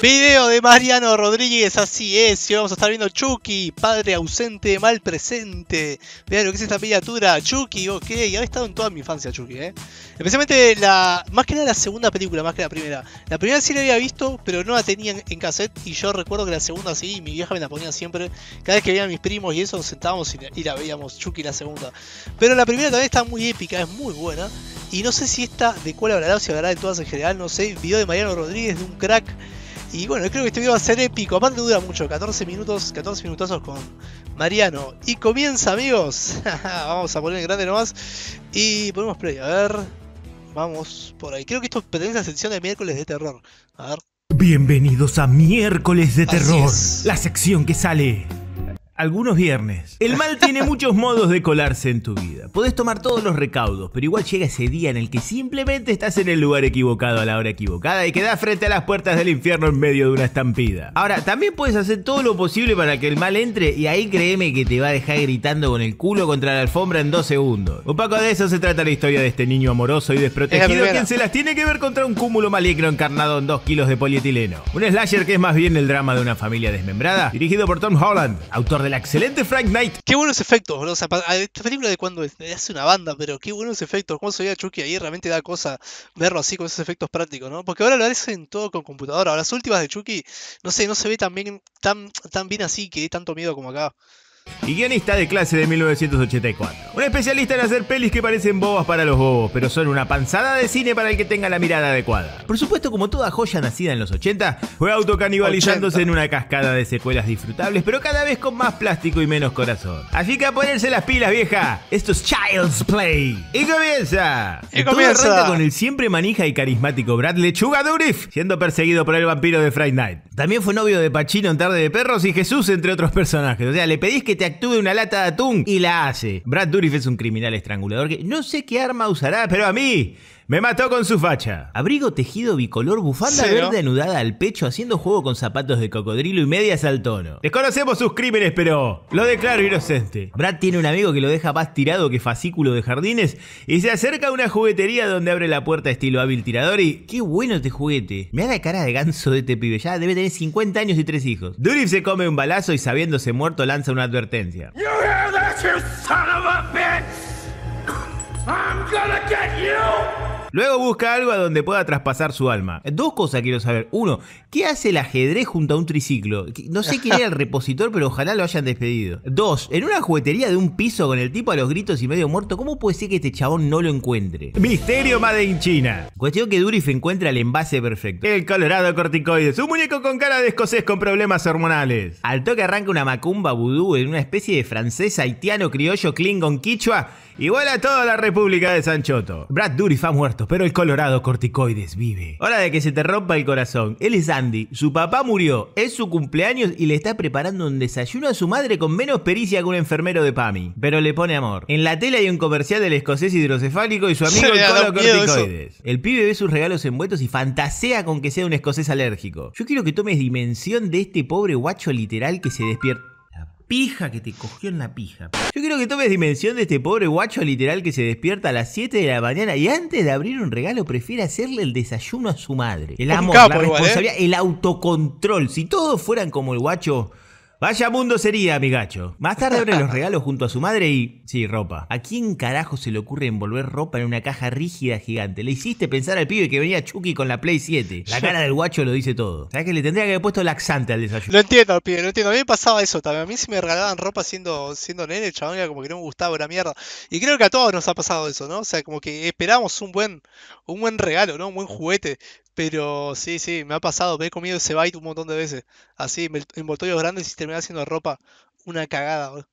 Video de Mariano Rodríguez, así es. Y vamos a estar viendo Chucky, padre ausente, mal presente. Vean lo que es esta miniatura. Chucky, ok. Ha estado en toda mi infancia, Chucky, ¿eh? Especialmente la. Más que nada la segunda película, más que la primera. La primera sí la había visto, pero no la tenía en, cassette. Y yo recuerdo que la segunda sí, mi vieja me la ponía siempre. Cada vez que a mis primos y eso, nos sentábamos y la, veíamos. Chucky, la segunda. Pero la primera también está muy épica, es muy buena. Y no sé si esta de cuál hablará o si hablará de todas en general, no sé. Video de Mariano Rodríguez, de un crack. Y bueno, creo que este video va a ser épico. Aparte dura mucho, 14 minutos, 14 minutazos con Mariano. Y comienza, amigos. Vamos a poner el grande nomás. Y ponemos play, a ver. Vamos por ahí. Creo que esto pertenece a la sección de miércoles de terror. A ver. Bienvenidos a Miércoles de Terror, la sección que sale algunos viernes. El mal tiene muchos modos de colarse en tu vida. Podés tomar todos los recaudos, pero igual llega ese día en el que simplemente estás en el lugar equivocado a la hora equivocada y quedás frente a las puertas del infierno en medio de una estampida. Ahora, también puedes hacer todo lo posible para que el mal entre y ahí créeme que te va a dejar gritando con el culo contra la alfombra en dos segundos. Un poco de eso se trata la historia de este niño amoroso y desprotegido quien se las tiene que ver contra un cúmulo maligno encarnado en dos kilos de polietileno. Un slasher que es más bien el drama de una familia desmembrada, dirigido por Tom Holland, autor de el excelente Frank Knight. Qué buenos efectos, O sea, esta película de cuando hace una banda, pero qué buenos efectos. Cómo se veía Chucky ahí, realmente da cosa verlo así con esos efectos prácticos, ¿no? Porque ahora lo hacen todo con computadora. Las últimas de Chucky, no sé, no se ve tan bien, tan, tan bien así, que tanto miedo como acá y guionista de clase de 1984. Un especialista en hacer pelis que parecen bobas para los bobos, pero son una panzada de cine para el que tenga la mirada adecuada. Por supuesto, como toda joya nacida en los 80, fue autocanibalizándose en una cascada de secuelas disfrutables, pero cada vez con más plástico y menos corazón. Así que a ponerse las pilas, vieja. Esto es Child's Play. Y comienza. Y Todo Arranca con el siempre manija y carismático Brad Lechuga siendo perseguido por el vampiro de Friday Night. También fue novio de Pacino en Tarde de Perros y Jesús, entre otros personajes. O sea, le pedís que te actúe una lata de atún y la hace. Brad Dourif es un criminal estrangulador que no sé qué arma usará, pero a mí me mató con su facha. Abrigo tejido bicolor, bufanda verde anudada al pecho, haciendo juego con zapatos de cocodrilo y medias al tono. Desconocemos sus crímenes, pero lo declaro inocente. Brad tiene un amigo que lo deja más tirado que fascículo de jardines y se acerca a una juguetería donde abre la puerta estilo hábil tirador y... ¡Qué bueno este juguete! Me da la cara de ganso de este pibe, ya debe tener 50 años y tres hijos. Durif se come un balazo y sabiéndose muerto lanza una advertencia. Luego busca algo a donde pueda traspasar su alma. Eh, dos cosas quiero saber. Uno, ¿qué hace el ajedrez junto a un triciclo? No sé quién era el repositor, pero ojalá lo hayan despedido. Dos, en una juguetería de un piso con el tipo a los gritos y medio muerto, ¿cómo puede ser que este chabón no lo encuentre? Misterio Made China. Cuestión que Durif encuentra el envase perfecto. El colorado corticoides, un muñeco con cara de escocés con problemas hormonales. Al toque arranca una macumba vudú en una especie de francés, haitiano, criollo, klingon, quichua, igual a toda la República de Sanchoto. Brad Durif ha muerto pero el colorado corticoides vive. Hora de que se te rompa el corazón. Él es Andy. Su papá murió. Es su cumpleaños y le está preparando un desayuno a su madre con menos pericia que un enfermero de PAMI. Pero le pone amor. En la tele hay un comercial del escocés hidrocefálico y su amigo el colorado corticoides. El pibe ve sus regalos envueltos y fantasea con que sea un escocés alérgico. Yo quiero que tomes dimensión de este pobre guacho literal que se despierta pija que te cogió en la pija. Yo quiero que tomes dimensión de este pobre guacho literal que se despierta a las 7 de la mañana y antes de abrir un regalo prefiere hacerle el desayuno a su madre. El amor, la ¿eh? responsabilidad, el autocontrol. Si todos fueran como el guacho Vaya mundo sería, mi gacho. Más tarde abre los regalos junto a su madre y. Sí, ropa. ¿A quién carajo se le ocurre envolver ropa en una caja rígida gigante? Le hiciste pensar al pibe que venía Chucky con la Play 7. La cara del guacho lo dice todo. ¿Sabes que le tendría que haber puesto laxante al desayuno? Lo entiendo, pibe, lo entiendo. A mí me pasaba eso también. A mí si me regalaban ropa siendo, siendo nene, chabón, era como que no me gustaba una mierda. Y creo que a todos nos ha pasado eso, ¿no? O sea, como que esperamos un buen, un buen regalo, ¿no? Un buen juguete pero sí, sí, me ha pasado, me he comido ese bite un montón de veces. Así, envoltorios grandes y terminé haciendo ropa una cagada,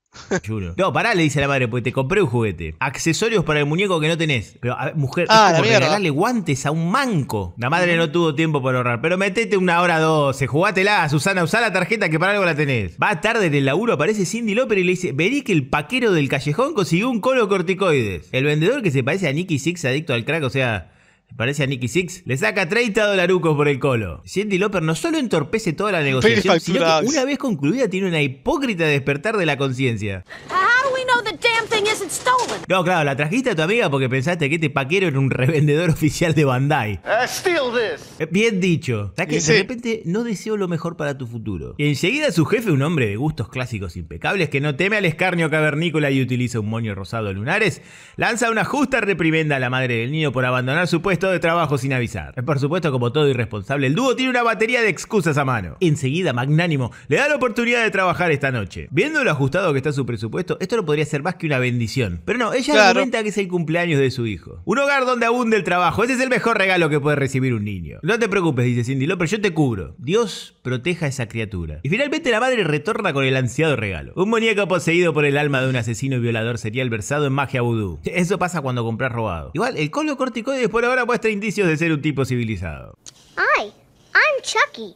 No, pará, le dice la madre, porque te compré un juguete. Accesorios para el muñeco que no tenés. Pero, mujer, ah, es regalarle guantes a un manco. La madre no tuvo tiempo para ahorrar. Pero metete una hora dos. jugátela, Susana, usá la tarjeta que para algo la tenés. Va tarde en el laburo, aparece Cindy López y le dice: Verí que el paquero del callejón consiguió un colo corticoides. El vendedor que se parece a Nicky Six, adicto al crack, o sea, parece a Nicky Six, le saca 30 dolarucos por el colo. Cindy Loper no solo entorpece toda la negociación, sino que una vez concluida tiene una hipócrita despertar de la conciencia. No, claro, la trajiste a tu amiga porque pensaste que este paquero era un revendedor oficial de Bandai. Uh, eh, bien dicho. de repente no deseo lo mejor para tu futuro. Y enseguida su jefe, un hombre de gustos clásicos impecables que no teme al escarnio cavernícola y utiliza un moño rosado lunares, lanza una justa reprimenda a la madre del niño por abandonar su puesto de trabajo sin avisar. Eh, por supuesto, como todo irresponsable, el dúo tiene una batería de excusas a mano. Enseguida, Magnánimo le da la oportunidad de trabajar esta noche. Viendo lo ajustado que está su presupuesto, esto no podría ser más que una bendición. Pero no, ella claro. que es el cumpleaños de su hijo. Un hogar donde abunde el trabajo. Ese es el mejor regalo que puede recibir un niño. No te preocupes, dice Cindy pero yo te cubro. Dios proteja a esa criatura. Y finalmente la madre retorna con el ansiado regalo. Un muñeco poseído por el alma de un asesino y violador el versado en magia voodoo. Eso pasa cuando compras robado. Igual, el colo corticoides por ahora muestra indicios de ser un tipo civilizado. Hi, I'm Chucky.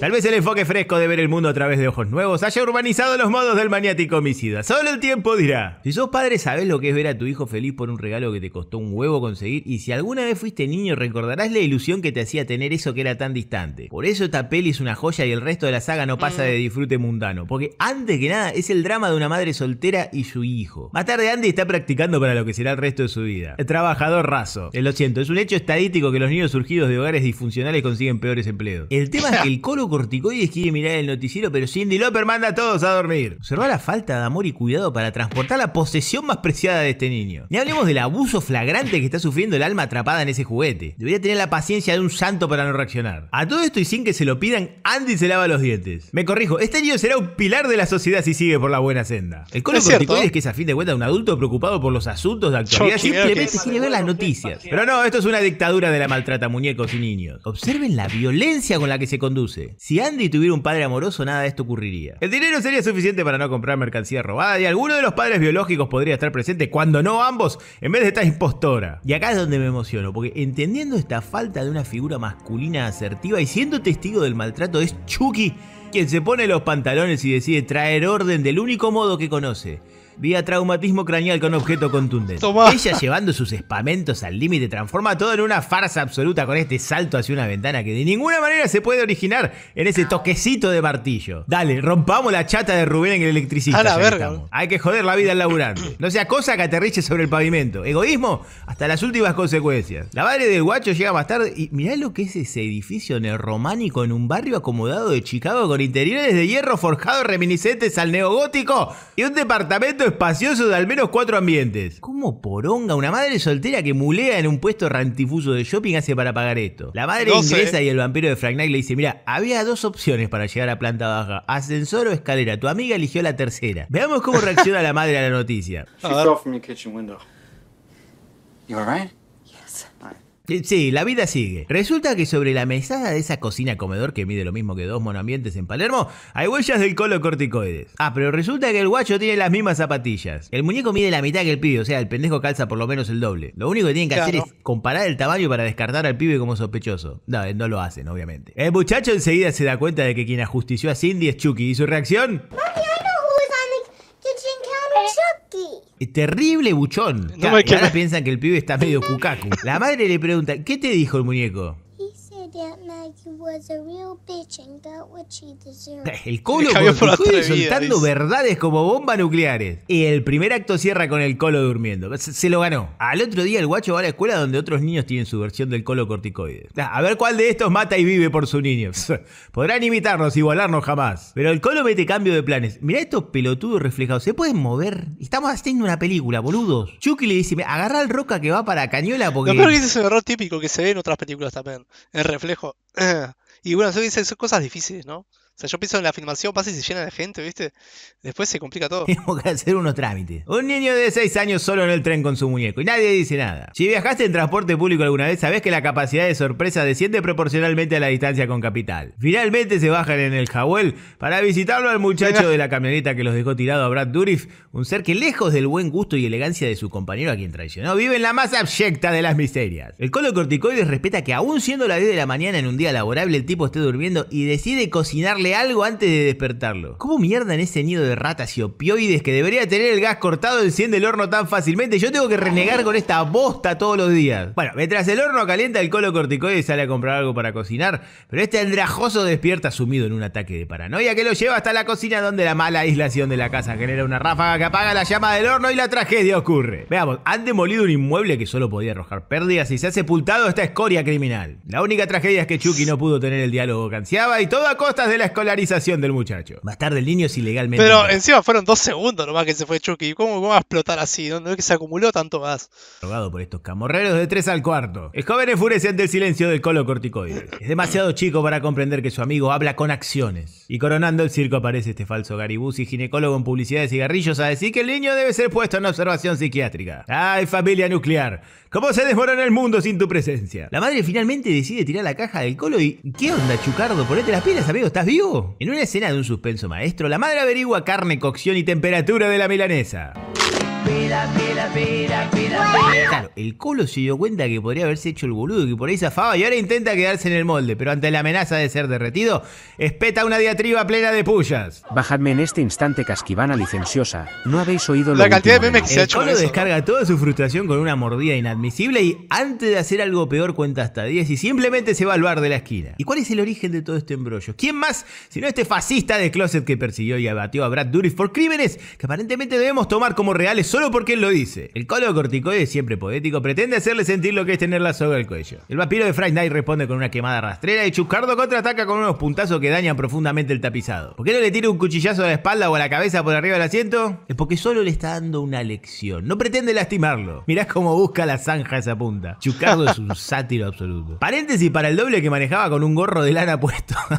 Tal vez el enfoque fresco de ver el mundo a través de ojos nuevos haya urbanizado los modos del maniático homicida. Solo el tiempo dirá. Si sos padre, sabes lo que es ver a tu hijo feliz por un regalo que te costó un huevo conseguir. Y si alguna vez fuiste niño, recordarás la ilusión que te hacía tener eso que era tan distante. Por eso esta peli es una joya y el resto de la saga no pasa mm. de disfrute mundano. Porque antes que nada, es el drama de una madre soltera y su hijo. Más tarde, Andy está practicando para lo que será el resto de su vida. El trabajador raso. lo siento, es un hecho estadístico que los niños surgidos de hogares disfuncionales consiguen peores el tema es que el colo corticoides quiere mirar el noticiero, pero Cindy Loper manda a todos a dormir. Observa la falta de amor y cuidado para transportar la posesión más preciada de este niño. Ni hablemos del abuso flagrante que está sufriendo el alma atrapada en ese juguete. Debería tener la paciencia de un santo para no reaccionar. A todo esto y sin que se lo pidan, Andy se lava los dientes. Me corrijo, este niño será un pilar de la sociedad si sigue por la buena senda. El colo corticoides, que es a fin de cuentas un adulto preocupado por los asuntos de actualidad, simplemente quiere ver las noticias. Pero no, esto es una dictadura de la maltrata muñecos y niños. Observen la violencia con la que se conduce. Si Andy tuviera un padre amoroso, nada de esto ocurriría. El dinero sería suficiente para no comprar mercancía robada y alguno de los padres biológicos podría estar presente cuando no ambos, en vez de esta impostora. Y acá es donde me emociono, porque entendiendo esta falta de una figura masculina asertiva y siendo testigo del maltrato es Chucky quien se pone los pantalones y decide traer orden del único modo que conoce vía traumatismo craneal con objeto contundente. Ella llevando sus espamentos al límite transforma todo en una farsa absoluta con este salto hacia una ventana que de ninguna manera se puede originar en ese toquecito de martillo. Dale, rompamos la chata de Rubén en el electricista. A la verga. Hay que joder la vida al laburante. No sea cosa que aterriche sobre el pavimento. Egoísmo hasta las últimas consecuencias. La madre del guacho llega más tarde y mirá lo que es ese edificio neorrománico en un barrio acomodado de Chicago con interiores de hierro forjado reminiscentes al neogótico y un departamento espacioso de al menos cuatro ambientes. ¿Cómo poronga una madre soltera que mulea en un puesto rantifuso de shopping hace para pagar esto? La madre ingresa y el vampiro de Frank Knight le dice, mira, había dos opciones para llegar a planta baja, ascensor o escalera. Tu amiga eligió la tercera. Veamos cómo reacciona la madre a la noticia. She Sí, la vida sigue. Resulta que sobre la mesada de esa cocina comedor que mide lo mismo que dos monoambientes en Palermo, hay huellas del colo corticoides. Ah, pero resulta que el guacho tiene las mismas zapatillas. El muñeco mide la mitad que el pibe, o sea, el pendejo calza por lo menos el doble. Lo único que tienen que hacer es comparar el tamaño para descartar al pibe como sospechoso. No, eh, no lo hacen, obviamente. El muchacho enseguida se da cuenta de que quien ajustició a Cindy es Chucky y su reacción... Terrible buchón. No claro, ahora piensan que el pibe está medio cucacu. La madre le pregunta, ¿qué te dijo el muñeco? El colo corticoide soltando verdades como bombas nucleares. Y el primer acto cierra con el colo durmiendo. Se, lo ganó. Al otro día el guacho va a la escuela donde otros niños tienen su versión del colo corticoide. A ver cuál de estos mata y vive por su niño. Podrán imitarnos, y igualarnos jamás. Pero el colo mete cambio de planes. Mirá estos pelotudos reflejados. ¿Se pueden mover? Estamos haciendo una película, boludos. Chucky le dice, agarra el roca que va para Cañola porque... Yo creo que ese es un error típico que se ve en otras películas también lejos. y bueno, son, son cosas difíciles, ¿no? sea, yo pienso en la filmación, pasa y se llena de gente, ¿viste? Después se complica todo. Tenemos que hacer unos trámites. Un niño de 6 años solo en el tren con su muñeco y nadie dice nada. Si viajaste en transporte público alguna vez, sabés que la capacidad de sorpresa desciende proporcionalmente a la distancia con capital. Finalmente se bajan en el Jawel para visitarlo al muchacho de la camioneta que los dejó tirado a Brad Durif un ser que lejos del buen gusto y elegancia de su compañero a quien traicionó, vive en la más abyecta de las miserias. El colo corticoides respeta que aún siendo la 10 de la mañana en un día laborable el tipo esté durmiendo y decide cocinarle algo antes de despertarlo. ¿Cómo mierda en ese nido de ratas y opioides que debería tener el gas cortado enciende el horno tan fácilmente? Yo tengo que renegar con esta bosta todos los días. Bueno, mientras el horno calienta, el colo corticoide sale a comprar algo para cocinar, pero este andrajoso despierta sumido en un ataque de paranoia que lo lleva hasta la cocina donde la mala aislación de la casa genera una ráfaga que apaga la llama del horno y la tragedia ocurre. Veamos, han demolido un inmueble que solo podía arrojar pérdidas y se ha sepultado esta escoria criminal. La única tragedia es que Chucky no pudo tener el diálogo que ansiaba y todo a costas de la escolarización del muchacho. Más tarde el niño es ilegalmente. Pero encima fueron dos segundos nomás que se fue Chucky. ¿Cómo, va a explotar así? ¿Dónde es que se acumuló tanto más? Rogado por estos camorreros de 3 al cuarto. El joven enfurece ante el silencio del colo corticoide. Es demasiado chico para comprender que su amigo habla con acciones. Y coronando el circo aparece este falso garibuzzi ginecólogo en publicidad de cigarrillos a decir que el niño debe ser puesto en observación psiquiátrica. ¡Ay, familia nuclear! ¿Cómo se desmorona el mundo sin tu presencia? La madre finalmente decide tirar la caja del colo y... ¿Qué onda, Chucardo? Ponete las pilas, amigo. ¿Estás vivo? En una escena de un suspenso maestro, la madre averigua carne, cocción y temperatura de la milanesa el Colo se dio cuenta que podría haberse hecho el boludo, que por ahí zafaba y ahora intenta quedarse en el molde, pero ante la amenaza de ser derretido, espeta una diatriba plena de pullas. Bajadme en este instante, casquivana licenciosa. No habéis oído lo que El Colo descarga toda su frustración con una mordida inadmisible y antes de hacer algo peor cuenta hasta 10 y simplemente se va al bar de la esquina. ¿Y cuál es el origen de todo este embrollo? ¿Quién más sino este fascista de closet que persiguió y abatió a Brad Dourif por crímenes que aparentemente debemos tomar como reales solo porque él lo dice? El colo corticoide, siempre poético, pretende hacerle sentir lo que es tener la soga al cuello. El vampiro de Fry Night responde con una quemada rastrera y Chuscardo contraataca con unos puntazos que dañan profundamente el tapizado. ¿Por qué no le tira un cuchillazo a la espalda o a la cabeza por arriba del asiento? Es porque solo le está dando una lección. No pretende lastimarlo. Mirá cómo busca la zanja esa punta. Chuscardo es un sátiro absoluto. Paréntesis para el doble que manejaba con un gorro de lana puesto.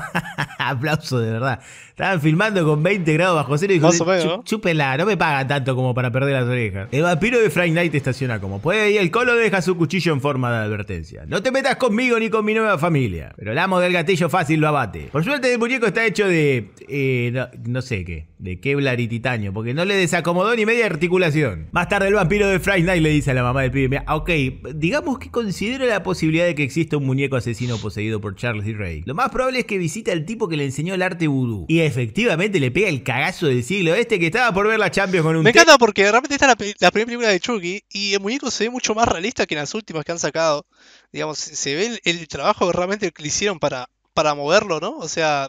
Aplauso de verdad. Estaban filmando con 20 grados bajo cero y dijo, ¿no? no me pagan tanto como para perder las orejas. El vampiro de Frank Knight estaciona como puede y el colo deja su cuchillo en forma de advertencia. No te metas conmigo ni con mi nueva familia. Pero el amo del gatillo fácil lo abate. Por suerte el muñeco está hecho de... Eh, no sé qué de Kevlar y titanio, porque no le desacomodó ni media articulación. Más tarde el vampiro de Friday Night le dice a la mamá del pibe, Mira, ok, digamos que considero la posibilidad de que exista un muñeco asesino poseído por Charles D. Ray. Lo más probable es que visite al tipo que le enseñó el arte vudú. Y efectivamente le pega el cagazo del siglo este que estaba por ver la Champions con un... Me encanta porque realmente esta es la, primera película de Chucky y el muñeco se ve mucho más realista que en las últimas que han sacado. Digamos, se ve el, el trabajo realmente que le hicieron para, para moverlo, ¿no? O sea,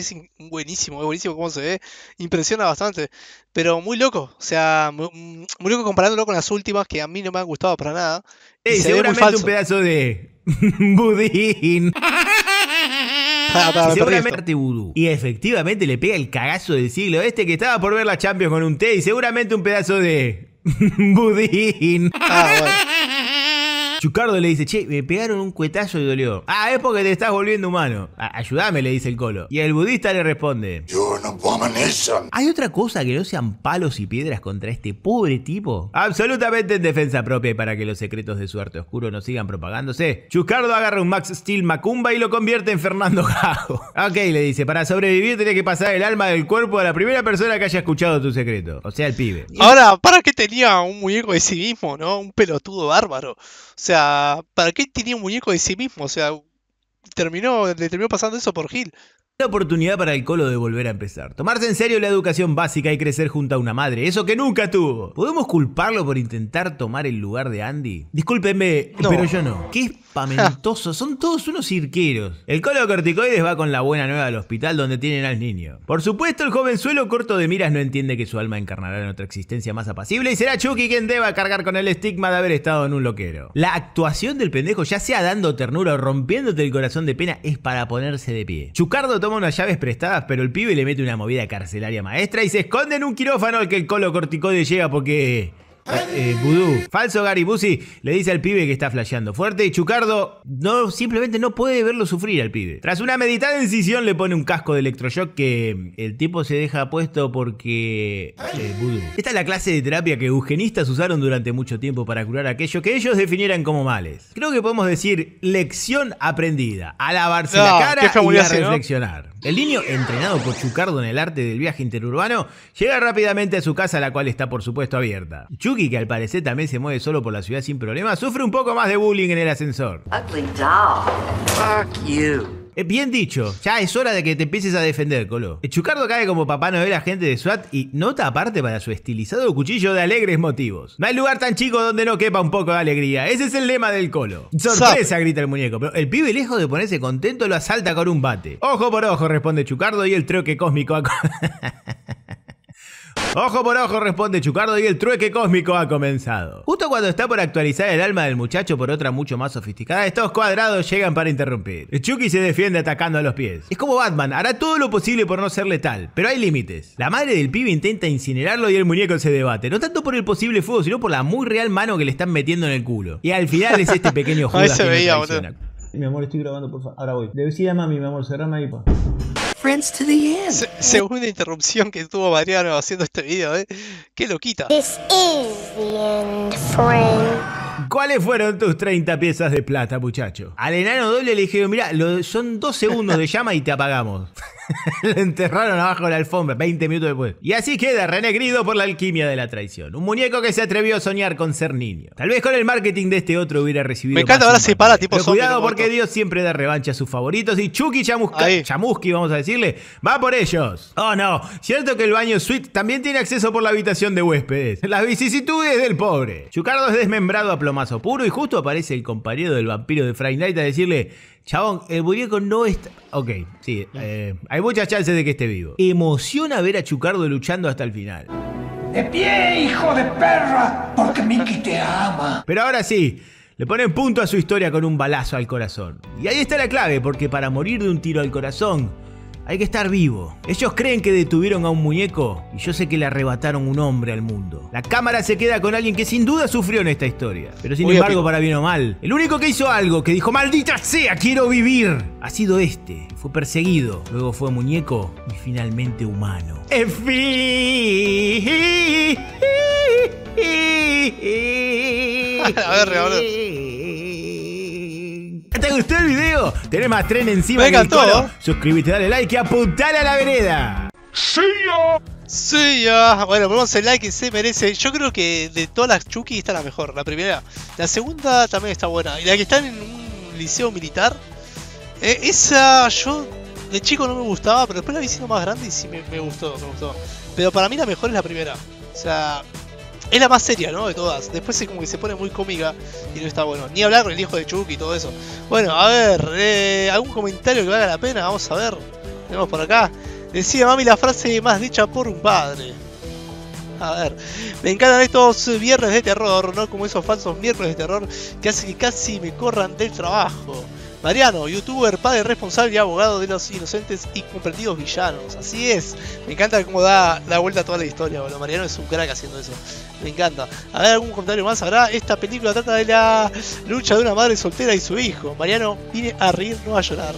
es buenísimo, es buenísimo cómo se ve, impresiona bastante, pero muy loco, o sea, mm, muy, loco comparándolo con las últimas que a mí no me han gustado para nada. Ey, seguramente un pedazo de budín. y, y efectivamente le pega el cagazo del siglo este que estaba por ver la Champions con un té y seguramente un pedazo de budín. Ah, bueno. Chucardo le dice, che, me pegaron un cuetazo y dolió. Ah, es porque te estás volviendo humano. ayúdame, le dice el colo. Y el budista le responde, yo no puedo ¿Hay otra cosa que no sean palos y piedras contra este pobre tipo? Absolutamente en defensa propia para que los secretos de su arte oscuro no sigan propagándose. Chuscardo agarra un Max Steel Macumba y lo convierte en Fernando Jajo. ok, le dice, para sobrevivir tenés que pasar el alma del cuerpo a la primera persona que haya escuchado tu secreto. O sea, el pibe. Ahora, ¿para qué tenía un muñeco de sí mismo, no? Un pelotudo bárbaro. O sea, ¿para qué tenía un muñeco de sí mismo? O sea, terminó, le terminó pasando eso por Gil. La oportunidad para el colo de volver a empezar. Tomarse en serio la educación básica y crecer junto a una madre, eso que nunca tuvo. ¿Podemos culparlo por intentar tomar el lugar de Andy? Discúlpenme, pero yo no. Qué espamentoso, son todos unos cirqueros. El colo corticoides va con la buena nueva al hospital donde tienen al niño. Por supuesto, el joven suelo corto de miras no entiende que su alma encarnará en otra existencia más apacible y será Chucky quien deba cargar con el estigma de haber estado en un loquero. La actuación del pendejo, ya sea dando ternura o rompiéndote el corazón de pena, es para ponerse de pie. Chucardo toma unas llaves prestadas, pero el pibe le mete una movida carcelaria maestra y se esconde en un quirófano al que el colo corticoide llega porque Ah, eh, vudú. Falso Gary le dice al pibe que está flasheando fuerte y Chucardo no, simplemente no puede verlo sufrir al pibe. Tras una meditada incisión le pone un casco de electroshock que el tipo se deja puesto porque... Eh, Esta es la clase de terapia que eugenistas usaron durante mucho tiempo para curar aquello que ellos definieran como males. Creo que podemos decir lección aprendida. A lavarse la ah, cara y a reflexionar. El niño, entrenado por Chucardo en el arte del viaje interurbano, llega rápidamente a su casa la cual está por supuesto abierta que al parecer también se mueve solo por la ciudad sin problemas, sufre un poco más de bullying en el ascensor. Fuck you. Eh, bien dicho, ya es hora de que te empieces a defender, Colo. Eh, Chucardo cae como Papá Noel gente de SWAT y nota aparte para su estilizado cuchillo de alegres motivos. No hay lugar tan chico donde no quepa un poco de alegría. Ese es el lema del Colo. Sorpresa, grita el muñeco, pero el pibe lejos de ponerse contento lo asalta con un bate. Ojo por ojo, responde Chucardo y el troque cósmico... Ojo por ojo, responde Chucardo y el trueque cósmico ha comenzado. Justo cuando está por actualizar el alma del muchacho por otra mucho más sofisticada, estos cuadrados llegan para interrumpir. Chucky se defiende atacando a los pies. Es como Batman, hará todo lo posible por no ser letal, pero hay límites. La madre del pibe intenta incinerarlo y el muñeco se debate, no tanto por el posible fuego, sino por la muy real mano que le están metiendo en el culo. Y al final es este pequeño Judas se Mi amor, estoy grabando, por favor. Ahora voy. Le decía a mami, mi amor, cerrame ahí, pa. Friends segunda interrupción que tuvo Mariano haciendo este video, ¿eh? Qué loquita. ¿Cuáles fueron tus 30 piezas de plata, muchacho? Al enano doble le dijeron, mira, son dos segundos de llama y te apagamos. lo enterraron abajo de la alfombra 20 minutos después. Y así queda renegrido por la alquimia de la traición. Un muñeco que se atrevió a soñar con ser niño. Tal vez con el marketing de este otro hubiera recibido. Me encanta, ahora se para tipo Pero Cuidado porque Dios siempre da revancha a sus favoritos. Y Chucky Chamuski, Chamusky, vamos a decirle, va por ellos. Oh no, cierto que el baño suite también tiene acceso por la habitación de huéspedes. Las vicisitudes del pobre. Chucardo es desmembrado a plomazo puro y justo aparece el compañero del vampiro de Friday Night a decirle. Chabón, el muñeco no está. Ok, sí. Eh, hay muchas chances de que esté vivo. Emociona ver a Chucardo luchando hasta el final. ¡De pie, hijo de perra! Porque Mickey te ama. Pero ahora sí. Le ponen punto a su historia con un balazo al corazón. Y ahí está la clave, porque para morir de un tiro al corazón, hay que estar vivo. Ellos creen que detuvieron a un muñeco y yo sé que le arrebataron un hombre al mundo. La cámara se queda con alguien que sin duda sufrió en esta historia. Pero sin embargo, para bien o mal, el único que hizo algo, que dijo, maldita sea, quiero vivir, ha sido este. Fue perseguido, luego fue muñeco y finalmente humano. En fin. A ver, gustó el video, tenemos más tren encima. Venga todo. Suscríbete, dale like y apuntale a la vereda. Sí, Sí, ya. Bueno, ponemos el like que se merece. Yo creo que de todas las Chucky está la mejor, la primera. La segunda también está buena. Y la que está en un liceo militar. Eh, esa yo de chico no me gustaba, pero después la vi siendo más grande y sí me, gustó, me gustó. Pero para mí la mejor es la primera. O sea, es la más seria, ¿no? De todas. Después es como que se pone muy cómica y no está bueno. Ni hablar con el hijo de Chucky y todo eso. Bueno, a ver, eh, algún comentario que valga la pena, vamos a ver. Tenemos por acá. Decía mami la frase más dicha por un padre. A ver, me encantan estos viernes de terror, ¿no? Como esos falsos miércoles de terror que hacen que casi me corran del trabajo. Mariano, youtuber, padre responsable y abogado de los inocentes y comprendidos villanos. Así es. Me encanta cómo da la vuelta a toda la historia, boludo. Mariano es un crack haciendo eso. Me encanta. A ver, algún comentario más habrá. Esta película trata de la lucha de una madre soltera y su hijo. Mariano viene a reír, no a llorar.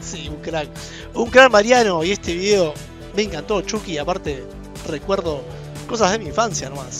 Sí, un crack. Un crack Mariano y este video me encantó, Chucky. Aparte, recuerdo cosas de mi infancia nomás.